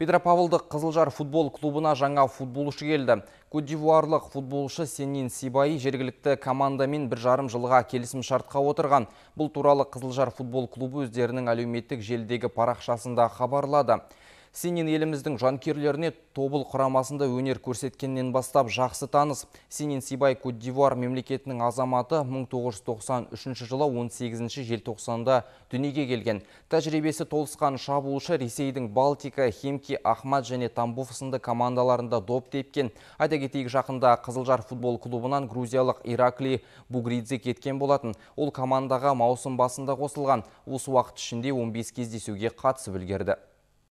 Петропавлдық Қызылжар футбол клубына жаңа футболшы келді. Кудивуарлық футболшы Сенин Сибай жергілікті командамен бір жарым жылға келісім шартқа отырған. Бұл туралы Қызылжар футбол клубы өздерінің әлеуметтік желдегі парақшасында хабарлады. Сенин еліміздің жанкерлеріне тобыл құрамасында өнер көрсеткеннен бастап жақсы таныс. Сенин Сибай Куддивуар мемлекетінің азаматы 1993 жылы 18 90-да дүниеге келген. Тәжірибесі толысқан шабуылшы Ресейдің Балтика, Химки, Ахмад және Тамбуфысынды командаларында доп тепкен. Айта кетейік жақында Қызылжар футбол клубынан грузиялық Иракли Бугридзе кеткен болатын. Ол командаға маусым басында қосылған. Осы уақыт ішінде 15 кездесуге қатысы білгерді.